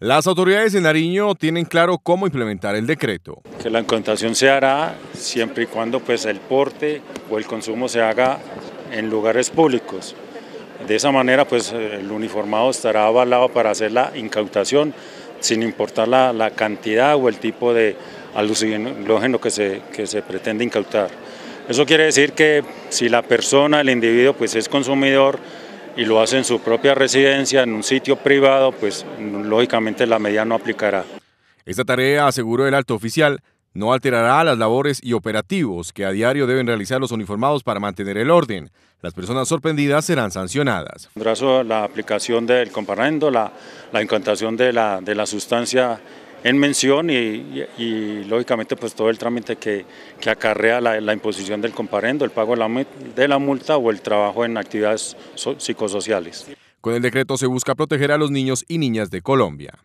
Las autoridades de Nariño tienen claro cómo implementar el decreto. Que la incautación se hará siempre y cuando pues, el porte o el consumo se haga en lugares públicos. De esa manera, pues el uniformado estará avalado para hacer la incautación, sin importar la, la cantidad o el tipo de alucinógeno que se, que se pretende incautar. Eso quiere decir que si la persona, el individuo, pues es consumidor, y lo hace en su propia residencia, en un sitio privado, pues lógicamente la medida no aplicará. Esta tarea, aseguró el alto oficial, no alterará las labores y operativos que a diario deben realizar los uniformados para mantener el orden. Las personas sorprendidas serán sancionadas. La aplicación del comparendo, la, la incantación de la, de la sustancia en mención y, lógicamente pues todo el trámite que, acarrea la, imposición del comparendo, el pago de la, multa o el trabajo en actividades psicosociales. Con el decreto se busca proteger a los niños y niñas de Colombia.